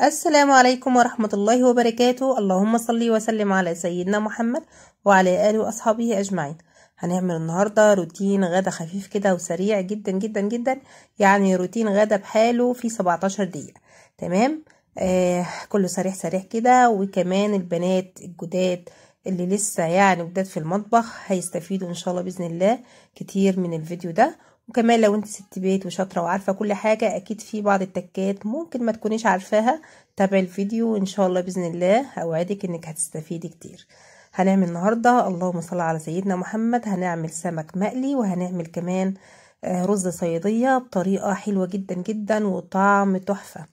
السلام عليكم ورحمة الله وبركاته اللهم صلي وسلم على سيدنا محمد وعلى آله وأصحابه أجمعين هنعمل النهاردة روتين غدا خفيف كده وسريع جدا جدا جدا يعني روتين غدا بحاله في 17 دقيقة تمام آه كله سريع سريع كده وكمان البنات الجداد اللي لسه يعني جداد في المطبخ هيستفيدوا ان شاء الله باذن الله كتير من الفيديو ده وكمان لو انت ست بيت وشاطره وعارفه كل حاجه اكيد في بعض التكات ممكن ما تكونيش عارفاها تابعي الفيديو ان شاء الله باذن الله اوعدك انك هتستفيدي كتير هنعمل النهارده اللهم صل على سيدنا محمد هنعمل سمك مقلي وهنعمل كمان آه، رز صياديه بطريقه حلوه جدا جدا وطعم تحفه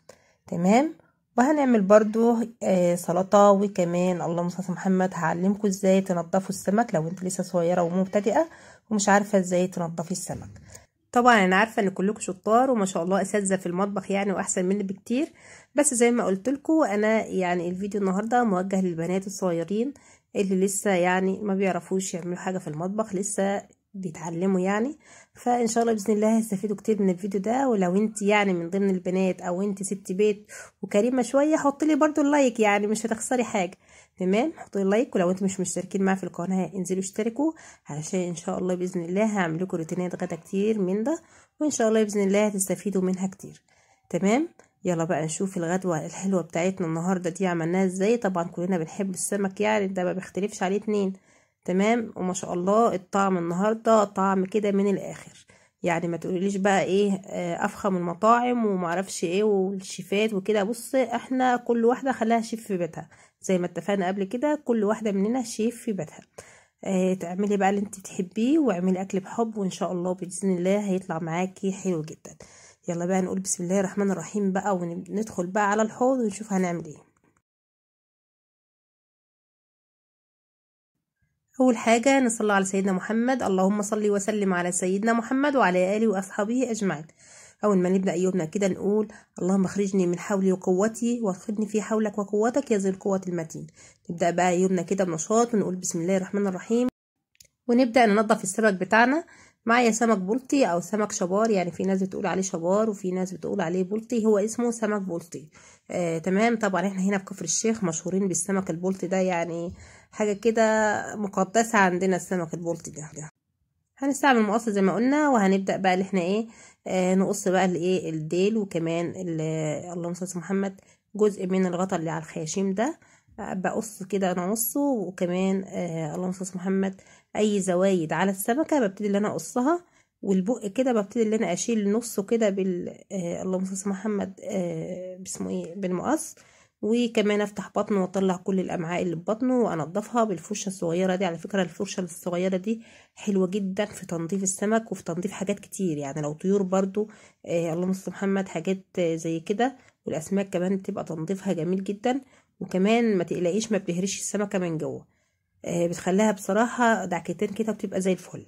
تمام وهنعمل برضو آه، سلطة وكمان اللهم صل على محمد هعلمكم ازاي تنضفوا السمك لو انت لسه صغيرة ومبتدئة ومش عارفة ازاي تنضفي السمك طبعا انا عارفه ان كلكم شطار وما شاء الله اساتذه في المطبخ يعني واحسن مني بكتير بس زي ما قلت لكم انا يعني الفيديو النهارده موجه للبنات الصغيرين اللي لسه يعني ما بيعرفوش يعملوا حاجه في المطبخ لسه بيتعلموا يعني فان شاء الله باذن الله هيستفيدوا كتير من الفيديو ده ولو انت يعني من ضمن البنات او انت ست بيت وكريمه شويه حطي لي برده اللايك يعني مش هتخسري حاجه تمام حطوا لايك ولو انتم مش مشتركين معايا في القناه انزلوا اشتركوا علشان ان شاء الله باذن الله هعمل لكم روتينات غدا كتير من ده وان شاء الله باذن الله هتستفيدوا منها كتير تمام يلا بقى نشوف الغدوة الحلوة بتاعتنا النهاردة دي عملناها ازاي طبعا كلنا بنحب السمك يعني ده ما بيختلفش عليه اتنين تمام وما شاء الله الطعم النهاردة طعم كده من الاخر يعني ما تقوليليش بقى ايه آه، افخم المطاعم ومعرفش ايه والشيفات وكده بص احنا كل واحده خليها شيف في بيتها زي ما اتفقنا قبل كده كل واحده مننا شيف في بيتها اه تعملي بقى اللي انت بتحبيه واعملي اكل بحب وان شاء الله باذن الله هيطلع معاكي حلو جدا يلا بقى نقول بسم الله الرحمن الرحيم بقى وندخل بقى على الحوض ونشوف هنعمل ايه أول حاجة نصلي على سيدنا محمد اللهم صل وسلم على سيدنا محمد وعلى آله وأصحابه أجمعين أول ما نبدأ يومنا كده نقول اللهم اخرجني من حولي وقوتي وادخلني في حولك وقوتك يا ذي القوة المتين نبدأ بقى يومنا كده بنشاط ونقول بسم الله الرحمن الرحيم ونبدأ ننظف السمك بتاعنا معايا سمك بلطي أو سمك شبار يعني في ناس بتقول عليه شبار وفي ناس بتقول عليه بلطي هو اسمه سمك بلطي آه تمام طبعا احنا هنا في كفر الشيخ مشهورين بالسمك البلطي ده يعني آه حاجة كده مقدسة عندنا السمك البلطي ده, هنستعمل مقص زي ما قلنا وهنبدأ بقى اللي احنا ايه آه نقص بقى الايه الديل وكمان آه، اللهم صل محمد جزء من الغطا اللي على الخياشيم ده بقص كده انا نصه وكمان آه اللهم صل محمد اي زوايد على السمكه ببتدي اللي انا اقصها والبق كده ببتدي اللي انا اشيل نصه كده بال آه اللهم صل محمد آه باسمه ايه بالمقص وكمان افتح بطنه واطلع كل الامعاء اللي في بطنه وانضفها بالفرشه الصغيره دي على فكره الفرشه الصغيره دي حلوه جدا في تنظيف السمك وفي تنظيف حاجات كتير يعني لو طيور برضو آه اللهم صل محمد حاجات آه زي كده والاسماك كمان تبقى تنظيفها جميل جدا وكمان ما تقلقيش ما بتهريش السمكه من جوه آه بتخليها بصراحه دعكتين كده بتبقى زي الفل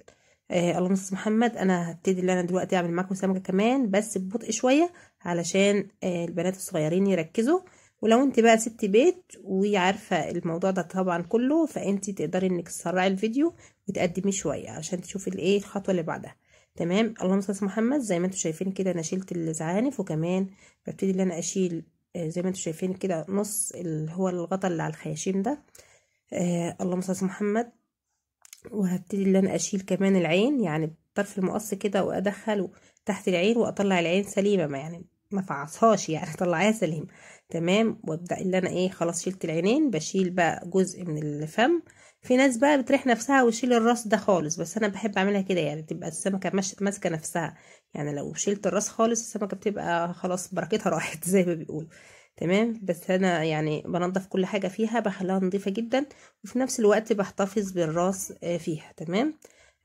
آه اللهم صل محمد انا هبتدي اللي انا دلوقتي اعمل معاكم سمكه كمان بس ببطء شويه علشان آه البنات الصغيرين يركزوا ولو انت بقى ست بيت وعارفه الموضوع ده طبعا كله فانت تقدري انك تسرعي الفيديو وتقدمي شويه عشان تشوفي الايه الخطوه اللي بعدها تمام اللهم صل محمد زي ما انتم شايفين كده انا شلت الزعانف وكمان ببتدي ان انا اشيل آه، زي ما انتم شايفين كده نص اللي هو الغطا اللي على الخياشيم ده آه اللهم صل محمد وهبتدي ان انا اشيل كمان العين يعني طرف المقص كده وادخله تحت العين واطلع العين سليمه ما يعني ما فعصهاش يعني طلعيها سليم تمام وابدا اللي انا ايه خلاص شلت العينين بشيل بقى جزء من الفم في ناس بقى بتريح نفسها وتشيل الراس ده خالص بس انا بحب اعملها كده يعني تبقى السمكه مش... ماسكه نفسها يعني لو شلت الراس خالص السمكه بتبقى خلاص بركتها راحت زي ما بيقولوا تمام بس انا يعني بنضف كل حاجه فيها بخليها نظيفه جدا وفي نفس الوقت بحتفظ بالراس آه، فيها تمام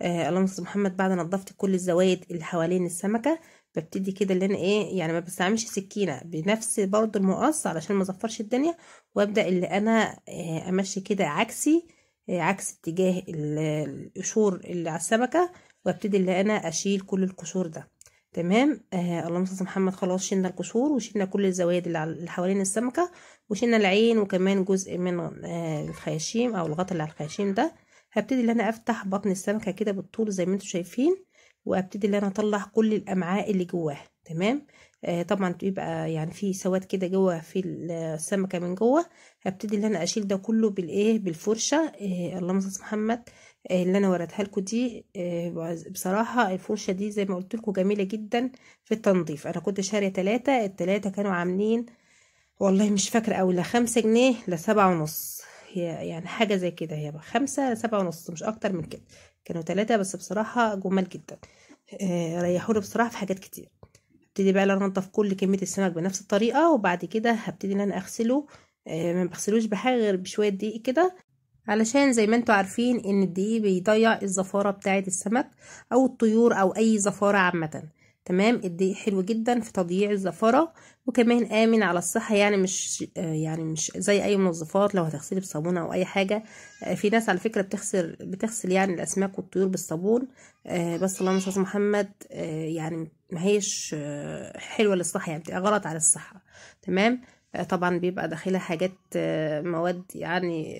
آه اللهم صل محمد بعد نظفت كل الزوايد اللي حوالين السمكه ببتدي كده اللي انا ايه يعني ما بستعملش سكينه بنفس برضو المقص علشان ما اظفرش الدنيا وابدا اللي انا آه، امشي كده عكسي آه، عكس اتجاه القشور اللي على السمكه وابتدي اللي انا اشيل كل القشور ده تمام آه اللهم صل محمد خلاص شلنا القشور وشلنا كل الزوايد اللي حوالين السمكه وشلنا العين وكمان جزء من آه الخياشيم او الغطاء اللي على الخياشيم ده هبتدي ان انا افتح بطن السمكه كده بالطول زي ما انتم شايفين وابتدي ان انا اطلع كل الامعاء اللي جواها تمام آه طبعا بيبقى يعني في سواد كده جوه في السمكه من جوه هبتدي ان انا اشيل ده كله بالايه بالفرشه آه اللهم صل محمد آه اللي انا وريتها لكم دي آه بصراحه الفرشه دي زي ما قلت لكم جميله جدا في التنظيف انا كنت شاريه ثلاثه الثلاثه كانوا عاملين والله مش فاكره قوي لا خمسة جنيه لا سبعة ونص هي يعني حاجه زي كده هي خمسة لسبعة ونص مش اكتر من كده كانوا ثلاثة بس بصراحه جمال جدا آه، ريحوني بصراحه في حاجات كتير هبتدي بقى ان انا انضف كل كميه السمك بنفس الطريقه وبعد كده هبتدي ان انا اغسله آه، ما بغسلوش بحاجه غير بشويه دقيق كده علشان زي ما انتوا عارفين ان الدقيق بيضيع الزفاره بتاعه السمك او الطيور او اي زفاره عامه تمام الدقيق حلو جدا في تضييع الزفرة وكمان آمن على الصحة يعني مش يعني مش زي أي منظفات لو هتغسلي بصابون أو أي حاجة آه، في ناس على فكرة بتغسل بتغسل يعني الأسماك والطيور بالصابون آه، بس اللهم صل محمد آه، يعني ما هيش حلوة للصحة يعني بتبقى غلط على الصحة تمام طبعا بيبقى داخلها حاجات مواد يعني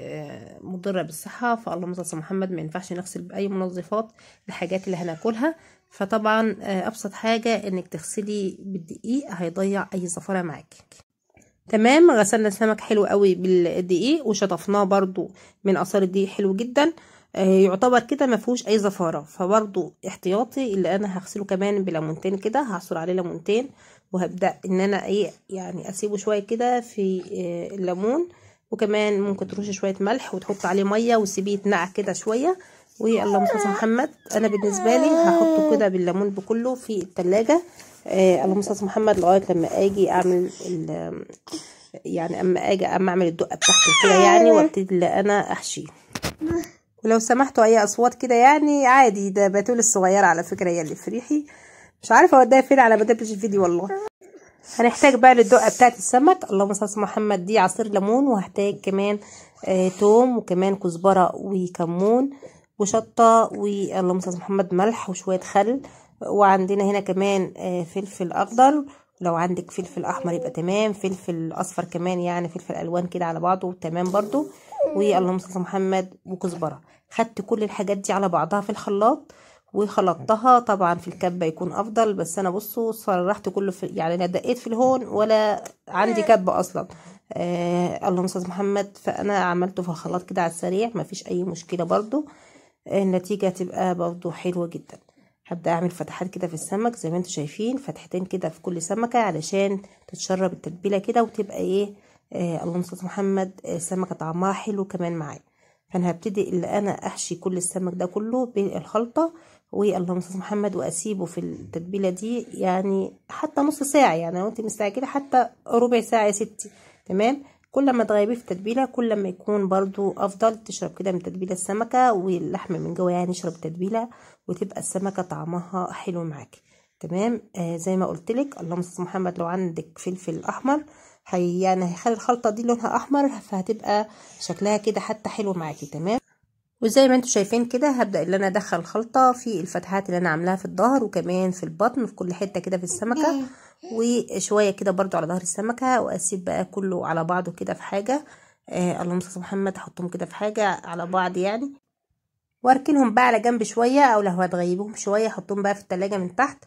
مضره بالصحه فاللهم صل على محمد ما ينفعش نغسل باي منظفات الحاجات اللي هناكلها فطبعا آه، ابسط حاجة انك تغسلي بالدقيق هيضيع اي زفرة معاكي تمام غسلنا السمك حلو قوي بالدقيق وشطفناه برضو من اثار الدقيق حلو جدا آه، يعتبر كده ما فيهوش اي زفاره فبرضو احتياطي اللي انا هغسله كمان بليمونتين كده هعصر عليه ليمونتين وهبدا ان انا ايه يعني اسيبه شويه كده في آه، الليمون وكمان ممكن ترش شويه ملح وتحط عليه ميه وتسيبيه يتنقع كده شويه مصطفى محمد انا بالنسبه لي هحطه كده بالليمون بكله في التلاجة آه اللهم محمد لغايه لما اجي اعمل يعني اما اجي اما اعمل الدقه بتاعته كده يعني وابتدي انا احشيه ولو سمحتوا اي اصوات كده يعني عادي ده باتول الصغيره على فكره هي اللي فريحي مش عارفه اوديها فين على بدبلش الفيديو والله هنحتاج بقى للدقه بتاعت السمك اللهم صل محمد دي عصير ليمون وهحتاج كمان آه توم وكمان كزبره وكمون وشطة واللهم صل محمد ملح وشوية خل وعندنا هنا كمان آه، فلفل أخضر لو عندك فلفل أحمر يبقى تمام فلفل أصفر كمان يعني فلفل ألوان كده على بعضه تمام برضو واللهم صل محمد وكزبرة خدت كل الحاجات دي على بعضها في الخلاط وخلطتها طبعا في الكبه يكون افضل بس انا بصوا صرحت كله في يعني انا دقيت في الهون ولا عندي كبه اصلا آه اللهم صل محمد فانا عملته في الخلاط كده على السريع مفيش اي مشكله برضو النتيجة هتبقى برضو حلوة جدا هبدأ أعمل فتحات كده في السمك زي ما انتوا شايفين فتحتين كده في كل سمكة علشان تتشرب التتبيلة كده وتبقى ايه آه اللهم صل محمد السمكة آه، طعمها حلو كمان معايا فأنا هبتدي اللي أنا أحشي كل السمك ده كله بالخلطة واللهم صل محمد وأسيبه في التتبيلة دي يعني حتى نص ساعة يعني لو انت مستعجلة حتى ربع ساعة يا ستي تمام كل ما تغيبيه في التتبيله كل ما يكون برضو افضل تشرب كده من تتبيله السمكه واللحم من جوه يعني اشرب تتبيله وتبقى السمكه طعمها حلو معاكي تمام آه زي ما قلت لك اللهم صل محمد لو عندك فلفل احمر هي يعني هيخلي الخلطه دي لونها احمر فهتبقى شكلها كده حتى حلو معاكي تمام وزي ما انتم شايفين كده هبدأ اللي انا ادخل خلطة في الفتحات اللي انا عاملاها في الظهر وكمان في البطن في كل حتة كده في السمكة وشوية كده برضو على ظهر السمكة واسيب بقى كله على بعضه كده في حاجة آه اللهم صل محمد احطهم كده في حاجة على بعض يعني واركنهم بقى على جنب شوية او لو هتغيبهم شوية احطهم بقى في التلاجة من تحت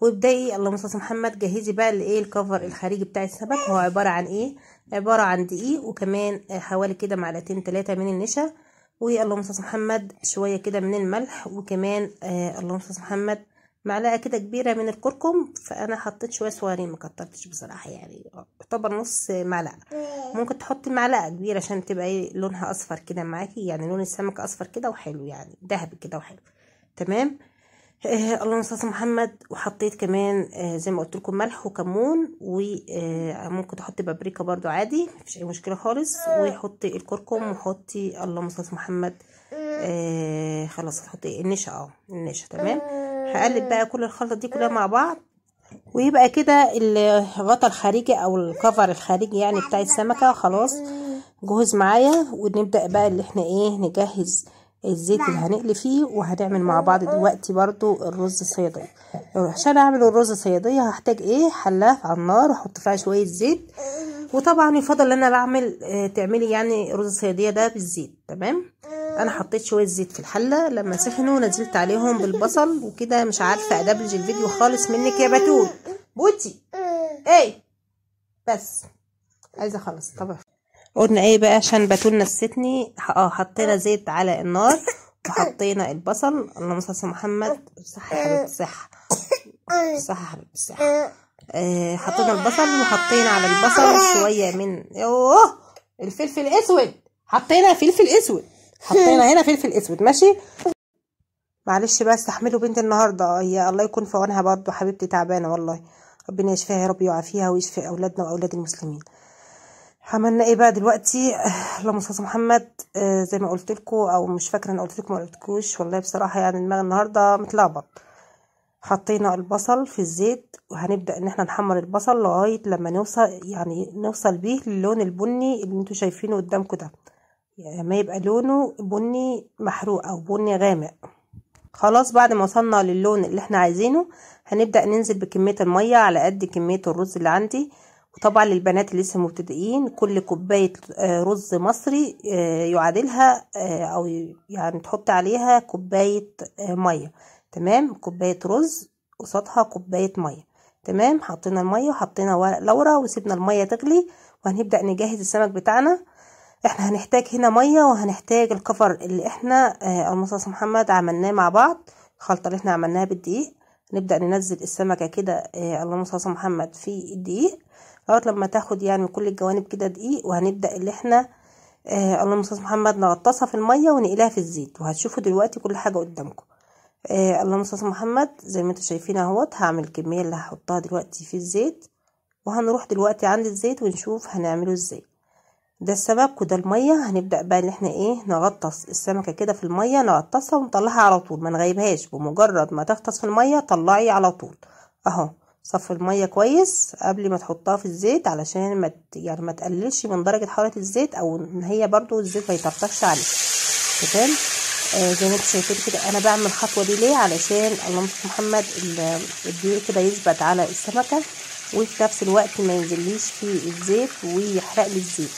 وابدأي اللهم صل محمد جهزي بقى الايه الكفر الخارجي بتاع السمك هو عبارة عن ايه عبارة عن دقيق وكمان حوالي كده معلقتين تلاتة من النشا واللهم صل محمد شويه كده من الملح وكمان آه اللهم صل محمد معلقه كده كبيره من الكركم فانا حطيت شويه صغيرين ما كترتش بصراحه يعني يعتبر نص معلقه ممكن تحطي معلقه كبيره عشان تبقى ايه لونها اصفر كده معاكي يعني لون السمك اصفر كده وحلو يعني ذهبي كده وحلو تمام آه اللهم صل محمد وحطيت كمان آه زي ما قلت لكم ملح وكمون وممكن آه، تحطي بابريكا برضو عادي مفيش اي مشكله خالص وحطي الكركم وحطي اللهم صل محمد آه خلاص هتحطي النشا اه النشا تمام هقلب بقى كل الخلطه دي كلها مع بعض ويبقى كده الغطا الخارجي او الكفر الخارجي يعني بتاع السمكه خلاص جهز معايا ونبدا بقى اللي احنا ايه نجهز الزيت اللي نعم. هنقلي فيه وهنعمل مع بعض دلوقتي برضو الرز الصيادية يعني عشان اعمل الرز الصيادية هحتاج ايه حلاف على النار واحط فيها شوية زيت وطبعا يفضل ان انا بعمل آه، تعملي يعني رز الصيادية ده بالزيت تمام انا حطيت شوية زيت في الحلة لما سخنوا نزلت عليهم بالبصل وكده مش عارفة ادبلج الفيديو خالص منك يا بتول بوتي ايه بس عايزة خلاص طبعا قلنا ايه بقى عشان باتون نستني اه حطينا آه. زيت على النار وحطينا البصل اللهم صل على محمد صح يا حبيبتي آه. صح آه. صح يا حبيبتي صح آه حطينا البصل وحطينا على البصل شويه من اوه الفلفل الاسود حطينا فلفل اسود حطينا هنا فلفل اسود ماشي معلش بقى استحملوا بنت النهارده هي الله يكون في عونها برضه حبيبتي تعبانه والله ربنا يشفيها يا رب ويعافيها ويشفي اولادنا واولاد المسلمين عملنا ايه بقى دلوقتي اللهم صل محمد آه زي ما قلت لكم او مش فاكره انا قلت لكم ما والله بصراحه يعني دماغ النهارده متلخبط حطينا البصل في الزيت وهنبدا ان احنا نحمر البصل لغايه لما نوصل يعني نوصل بيه للون البني اللي انتم شايفينه قدامكم ده يعني لما يبقى لونه بني محروق او بني غامق خلاص بعد ما وصلنا للون اللي احنا عايزينه هنبدا ننزل بكميه الميه على قد كميه الرز اللي عندي وطبعا للبنات اللي لسه مبتدئين كل كوباية آه، رز مصري آه، يعادلها آه، أو يعني تحط عليها كوباية مية تمام كوباية رز قصادها كوباية مية تمام حطينا المية وحطينا ورق لورا وسيبنا المية تغلي وهنبدأ نجهز السمك بتاعنا احنا هنحتاج هنا مية وهنحتاج الكفر اللي احنا المصاص محمد عملناه مع بعض الخلطة اللي احنا عملناها بالدقيق نبدأ ننزل السمكة كده اللهم صل محمد في الدقيق لغايه لما تاخد يعني كل الجوانب كده دقيق وهنبدا اللي احنا آه اللهم صل محمد نغطسها في الميه ونقلها في الزيت وهتشوفوا دلوقتي كل حاجه قدامكم آه اللهم صل محمد زي ما انتم شايفين اهوت هعمل الكميه اللي هحطها دلوقتي في الزيت وهنروح دلوقتي عند الزيت ونشوف هنعمله ازاي ده السمك وده الميه هنبدا بقى ان احنا ايه نغطس السمكه كده في الميه نغطسها ونطلعها على طول ما نغيبهاش بمجرد ما تغطس في الميه طلعي على طول اهو صفي الميه كويس قبل ما تحطها في الزيت علشان ما يعني ما تقللش من درجه حراره الزيت او ان هي برده الزيت ما يطرطش عليك تمام آه زي ما انتم شايفين كده انا بعمل الخطوه دي ليه علشان اللهم محمد الدقيق كده يثبت على السمكه وفي نفس الوقت ما ينزليش في الزيت ويحرق لي الزيت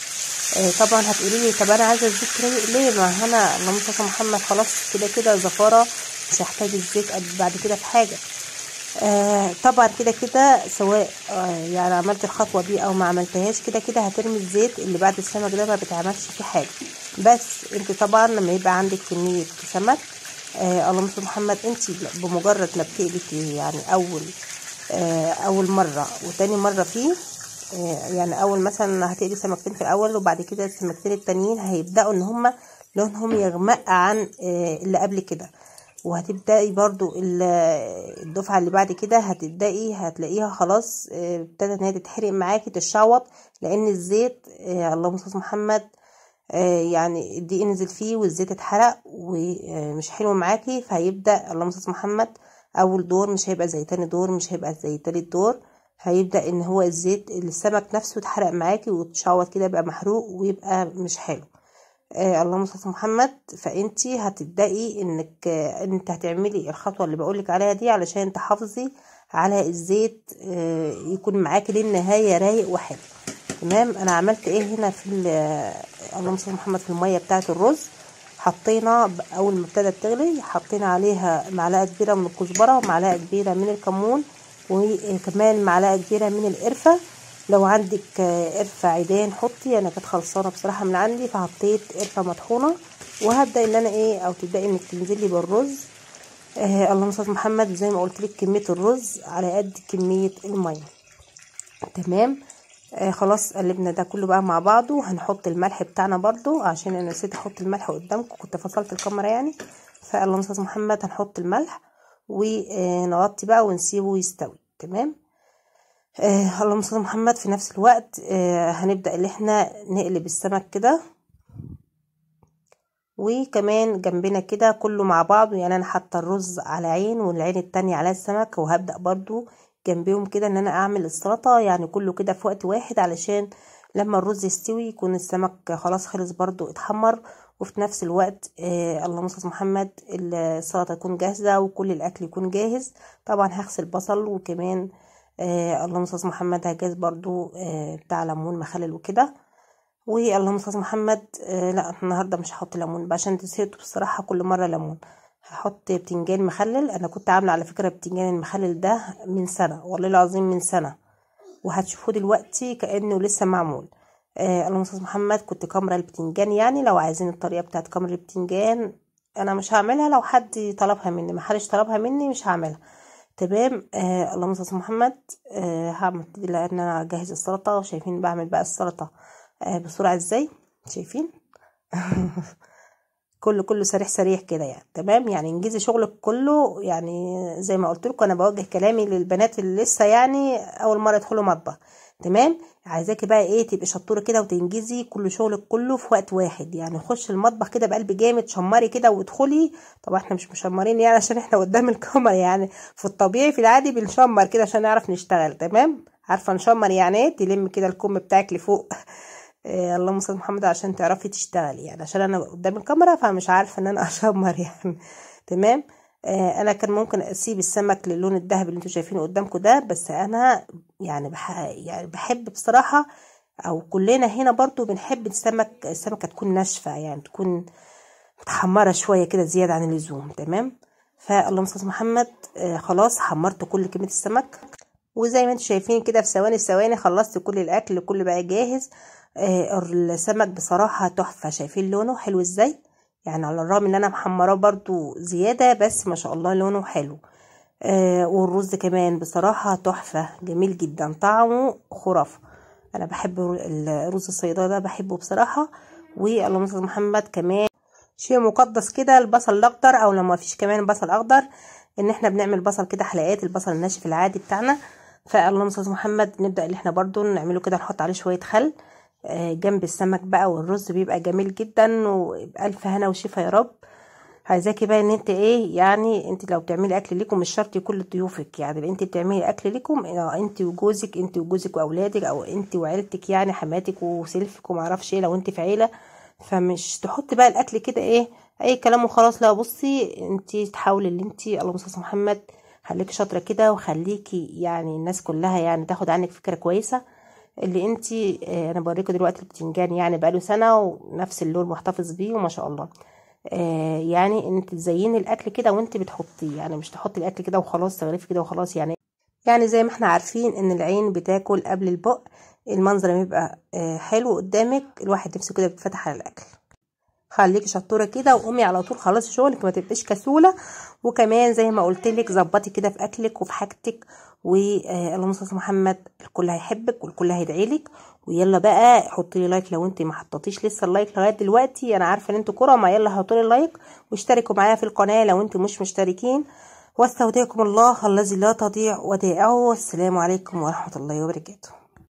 آه طبعا هتقولي لي طب انا عايزه الزيت رايق ليه ما انا اللهم محمد خلاص كده كده زفاره مش هحتاج الزيت بعد كده في حاجه آه طبعا كده كده سواء آه يعني عملت الخطوه دي او ما عملتهاش كده كده هترمي الزيت اللي بعد السمك ده ما بتعملش في حاجه بس انت طبعا لما يبقى عندك كميه سمك آه اللهم صل محمد انت بمجرد ما بتقلي يعني اول آه اول مره وتاني مره فيه آه يعني اول مثلا هتقلي سمكتين في الاول وبعد كده السمكتين التانيين هيبداوا ان هما لونهم يغمق عن آه اللي قبل كده وهتبدأي برضو الدفعة اللي بعد كده هتبدأي هتلاقيها خلاص آه، ابتدى ان هي تتحرق معاكي تشعوط لان الزيت آه، اللهم صل محمد آه، يعني الدقيق نزل فيه والزيت اتحرق ومش حلو معاكي فهيبدأ اللهم صل محمد اول دور مش هيبقى زي تاني دور مش هيبقى زي تالت دور هيبدأ ان هو الزيت السمك نفسه اتحرق معاكي وتشعوط كده يبقى محروق ويبقى مش حلو آه، اللهم صل محمد فانت هتبداي انك آه، انت هتعملي الخطوه اللي بقولك عليها دي علشان تحافظي على الزيت آه، يكون معاكي للنهايه رايق وحلو تمام انا عملت ايه هنا في اللهم صل محمد في الميه بتاعه الرز حطينا اول ما ابتدت تغلي حطينا عليها معلقه كبيره من الكزبره ومعلقه كبيره من الكمون وكمان معلقه كبيره من القرفه لو عندك آه، قرفة عيدان حطي انا كانت خلصانة بصراحة من عندي فحطيت قرفة مطحونة وهبدأ ان انا ايه او تبدأي انك تنزلي بالرز آه اللهم صل محمد زي ما قلت لك كمية الرز على قد كمية المية تمام آه خلاص قلبنا ده كله بقى مع بعضه هنحط الملح بتاعنا برضو عشان انا نسيت احط الملح قدامكم كنت فصلت الكاميرا يعني فاللهم صل محمد هنحط الملح ونغطي آه، بقى ونسيبه يستوي تمام آه اللهم صل محمد في نفس الوقت آه هنبدأ اللي احنا نقلب السمك كده وكمان جنبنا كده كله مع بعضه يعني انا حاطه الرز على عين والعين التانية على السمك وهبدأ برضو جنبهم كده ان انا اعمل السلطة يعني كله كده في وقت واحد علشان لما الرز يستوي يكون السمك خلاص خلص برضو اتحمر وفي نفس الوقت آه اللهم صل محمد السلطة تكون جاهزة وكل الاكل يكون جاهز طبعا هغسل بصل وكمان آه آه، اللهم صل محمد هجاز برضو آه، بتاع ليمون مخلل وكده واللهم صل محمد آه، لا النهارده مش هحط ليمون عشان نسيته بصراحه كل مره ليمون هحط بتنجان مخلل انا كنت عامله على فكره بتنجان المخلل ده من سنه والله العظيم من سنه وهتشوفوه دلوقتي كانه لسه معمول آه اللهم صل محمد كنت كامره البتنجان يعني لو عايزين الطريقه بتاعت كامرة البتنجان انا مش هعملها لو حد طلبها مني محدش طلبها مني مش هعملها تمام آه اللهم صل محمد آه هبتدي ان انا اجهز السلطه وشايفين بعمل بقى السلطه آه بسرعه ازاي شايفين كله كله سريح سريح كده يعني تمام يعني انجزي شغلك كله يعني زي ما قلت لكم انا بوجه كلامي للبنات اللي لسه يعني اول مره يدخلوا مطبخ تمام عايزاكي بقى ايه تبقي شطوره كده وتنجزي كل شغلك كله في وقت واحد يعني خش المطبخ كده بقلب جامد شمري كده وادخلي طبعا احنا مش مشمرين يعني عشان احنا قدام الكاميرا يعني في الطبيعي في العادي بنشمر كده عشان نعرف نشتغل تمام عارفه نشمر يعني ايه تلم كده الكم بتاعك لفوق إيه، اللهم صل محمد عشان تعرفي تشتغلي يعني عشان انا قدام الكاميرا فمش عارفه ان انا اشمر يعني تمام آه، انا كان ممكن اسيب السمك للون الذهبي اللي انتوا شايفينه قدامكم ده بس انا يعني بح يعني بحب بصراحه او كلنا هنا برضو بنحب السمك السمكه تكون ناشفه يعني تكون متحمره شويه كده زياده عن اللزوم تمام فاللهم صل محمد آه خلاص حمرت كل كميه السمك وزي ما انتم شايفين كده في ثواني في ثواني خلصت كل الاكل كل بقى جاهز آه السمك بصراحه تحفه شايفين لونه حلو ازاي يعني على الرغم ان انا محمراه برضو زياده بس ما شاء الله لونه حلو آه والرز كمان بصراحه تحفه جميل جدا طعمه خرافه انا بحب الرز الصيدله ده بحبه بصراحه واللهم صل محمد كمان شيء مقدس كده البصل الاخضر او لو فيش كمان بصل اخضر ان احنا بنعمل بصل كده حلقات البصل الناشف العادي بتاعنا فاللهم صل محمد نبدا ان احنا برضو نعمله كده نحط عليه شويه خل آه، جنب السمك بقى والرز بيبقى جميل جدا والف هنا وشفا يا رب عايزاكي بقى ان انت ايه يعني انت لو بتعملي اكل ليكم مش شرط كل ضيوفك يعني انت بتعملي اكل ليكم آه، انت وجوزك انت وجوزك واولادك او انت وعيلتك يعني حماتك وسلفك ومعرفش ايه لو انت في عيله فمش تحط بقى الاكل كده ايه اي كلام وخلاص لا بصي انت تحاولي ان انت اللهم صل محمد خليكي شاطره كده وخليكي يعني الناس كلها يعني تاخد عنك فكره كويسه اللي انت آه، انا بوريكوا دلوقتي البتنجان يعني بقاله سنه ونفس اللون محتفظ بيه وما شاء الله آه، يعني انت تزيني الاكل كده وانت بتحطيه يعني مش تحطي الاكل كده وخلاص تغرفي كده وخلاص يعني يعني زي ما احنا عارفين ان العين بتاكل قبل البق المنظر بيبقى آه، حلو قدامك الواحد نفسه كده بيتفتح على الاكل خليكي شطوره كده وقومي على طول خلصي شغلك ما تبقيش كسوله وكمان زي ما قلت لك ظبطي كده في اكلك وفي حاجتك واللهم آه، صل محمد الكل هيحبك والكل هيدعي لك ويلا بقى حطي لي لايك لو انت ما حطيتيش لسه اللايك لغايه دلوقتي انا عارفه ان انتوا ما يلا حطولي لي لايك واشتركوا معايا في القناه لو انتوا مش مشتركين واستودعكم الله الذي لا تضيع ودائعه والسلام عليكم ورحمه الله وبركاته